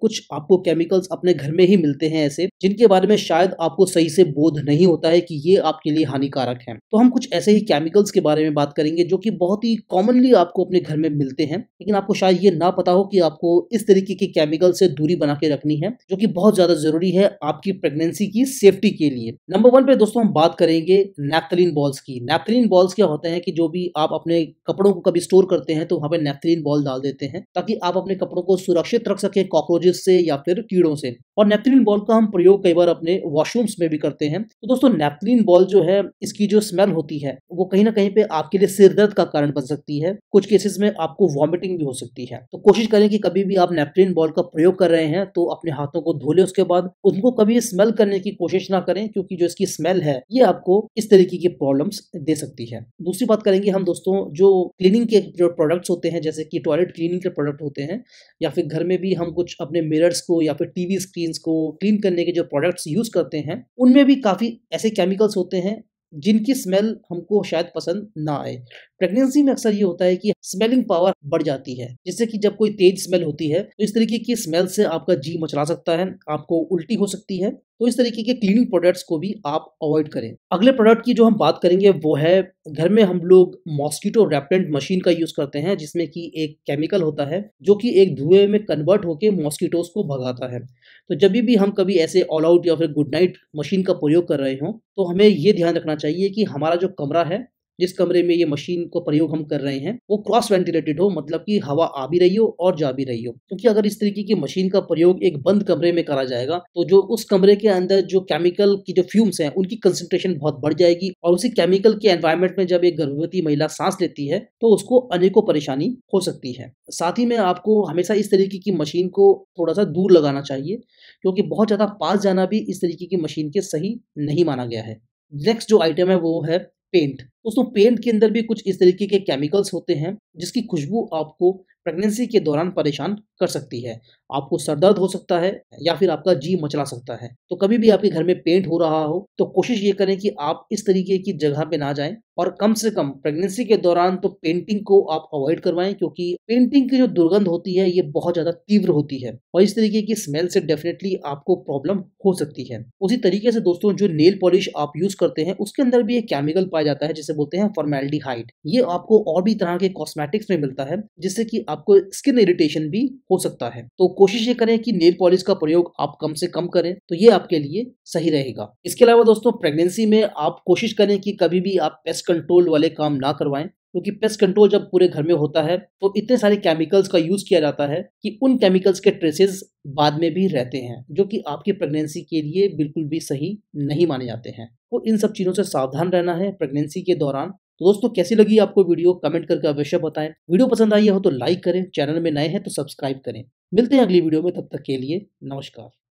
कुछ आपको केमिकल्स अपने घर में ही मिलते हैं ऐसे जिनके बारे में शायद आपको सही से बोध नहीं होता है कि ये आपके लिए हानिकारक हैं तो हम कुछ ऐसे ही केमिकल्स के बारे में बात करेंगे जो कि बहुत ही कॉमनली आपको अपने घर में मिलते हैं लेकिन आपको शायद ये ना पता हो कि आपको इस तरीके के केमिकल से दूरी बना के रखनी है जो कि बहुत ज़्यादा ज़रूरी है आपकी प्रेगनेंसी की सेफ्टी के लिए नंबर वन पे दोस्तों हम बात करेंगे नैप्थलिन बॉल्स की नैप्थलिन बॉल्स क्या होते हैं कि जो भी आप अपने कपड़ों को कभी स्टोर करते हैं तो वहाँ पे नेफ्थलिन बॉल डाल देते हैं ताकि आप अपने कपड़ों को सुरक्षित रख सके कॉकरोचेज वायरस से या फिर कीड़ों से और नेपथलिन बॉल का हम प्रयोग कई बार अपने वॉशरूम्स में भी करते हैं तो दोस्तों नेपथलिन बॉल जो है इसकी जो स्मेल होती है वो कहीं ना कहीं पे आपके लिए सिरदर्द का कारण बन सकती है कुछ केसेस में आपको वॉमिटिंग भी हो सकती है तो कोशिश करें कि कभी भी आप नेपथलिन बॉल का प्रयोग कर रहे हैं तो अपने हाथों को धो लें उसके बाद उनको कभी स्मेल करने की कोशिश ना करें क्योंकि जो इसकी स्मेल है ये आपको इस तरीके की प्रॉब्लम्स दे सकती है दूसरी बात करेंगे हम दोस्तों जो क्लीनिंग के जो प्रोडक्ट्स होते हैं जैसे कि टॉयलेट क्लीनिंग के प्रोडक्ट होते हैं या फिर घर में भी हम कुछ अपने मिरर्स को या फिर टीवी स्क्रीन मशीन्स को क्लीन करने के जो प्रोडक्ट्स यूज़ करते हैं उनमें भी काफ़ी ऐसे केमिकल्स होते हैं जिनकी स्मेल हमको शायद पसंद ना आए प्रेगनेंसी में अक्सर ये होता है कि स्मेलिंग पावर बढ़ जाती है जिससे कि जब कोई तेज स्मेल होती है तो इस तरीके की स्मेल से आपका जी मचला सकता है आपको उल्टी हो सकती है तो इस तरीके के क्लीनिंग प्रोडक्ट्स को भी आप अवॉइड करें अगले प्रोडक्ट की जो हम बात करेंगे वो है घर में हम लोग मॉस्किटो रेपेलेंट मशीन का यूज करते हैं जिसमें कि एक केमिकल होता है जो कि एक धुएं में कन्वर्ट होकर मॉस्किटोज को भगाता है तो जब भी हम कभी ऐसे ऑल आउट या फिर गुड नाइट मशीन का प्रयोग कर रहे हों तो हमें ये ध्यान रखना चाहिए कि हमारा जो कमरा है जिस कमरे में ये मशीन को प्रयोग हम कर रहे हैं वो क्रॉस वेंटिलेटेड हो मतलब कि हवा आ भी रही हो और जा भी रही हो क्योंकि अगर इस तरीके की मशीन का प्रयोग एक बंद कमरे में करा जाएगा तो जो उस कमरे के अंदर जो केमिकल की जो फ्यूम्स हैं उनकी कंसेंट्रेशन बहुत बढ़ जाएगी और उसी केमिकल के एनवायरमेंट में जब एक गर्भवती महिला सांस लेती है तो उसको अनेकों परेशानी हो सकती है साथ ही में आपको हमेशा इस तरीके की मशीन को थोड़ा सा दूर लगाना चाहिए क्योंकि बहुत ज़्यादा पास जाना भी इस तरीके की मशीन के सही नहीं माना गया है नेक्स्ट जो आइटम है वो है पेंट दोस्तों पेंट के अंदर भी कुछ इस तरीके के केमिकल्स होते हैं जिसकी खुशबू आपको प्रेगनेंसी के दौरान परेशान कर सकती है आपको सरदर्द हो सकता है या फिर आपका जी मचला सकता है तो कभी भी आपके घर में पेंट हो रहा हो तो कोशिश ये करें कि आप इस तरीके की जगह पे ना जाएं और कम से कम प्रेगनेंसी के दौरान तो पेंटिंग को आप अवॉइड करवाएं क्योंकि पेंटिंग की जो दुर्गंध होती है ये बहुत ज़्यादा तीव्र होती है और इस तरीके की स्मेल से डेफिनेटली आपको प्रॉब्लम हो सकती है उसी तरीके से दोस्तों जो नेल पॉलिश आप यूज़ करते हैं उसके अंदर भी एक केमिकल पाया जाता है जिसे बोलते हैं फॉर्मेलिटीहाइड ये आपको और भी तरह के कॉस्मेटिक्स में मिलता है जिससे कि आपको स्किन इरिटेशन भी हो सकता है तो कोशिश ये करें कि नेल पॉलिश का प्रयोग आप कम से कम करें तो ये आपके लिए सही रहेगा इसके अलावा दोस्तों प्रेगनेंसी में आप कोशिश करें कि कभी भी आप पेस्ट कंट्रोल वाले काम ना करवाएं क्योंकि पेस्ट कंट्रोल जब पूरे घर में होता है तो इतने सारे केमिकल्स का यूज़ किया जाता है कि उन केमिकल्स के ट्रेसेस बाद में भी रहते हैं जो कि आपकी प्रेगनेंसी के लिए बिल्कुल भी सही नहीं माने जाते हैं तो इन सब चीज़ों से सावधान रहना है प्रेगनेंसी के दौरान तो दोस्तों कैसी लगी आपको वीडियो कमेंट करके अवश्य बताएं वीडियो पसंद आई हो तो लाइक करें चैनल में नए हैं तो सब्सक्राइब करें मिलते हैं अगली वीडियो में तब तक के लिए नमस्कार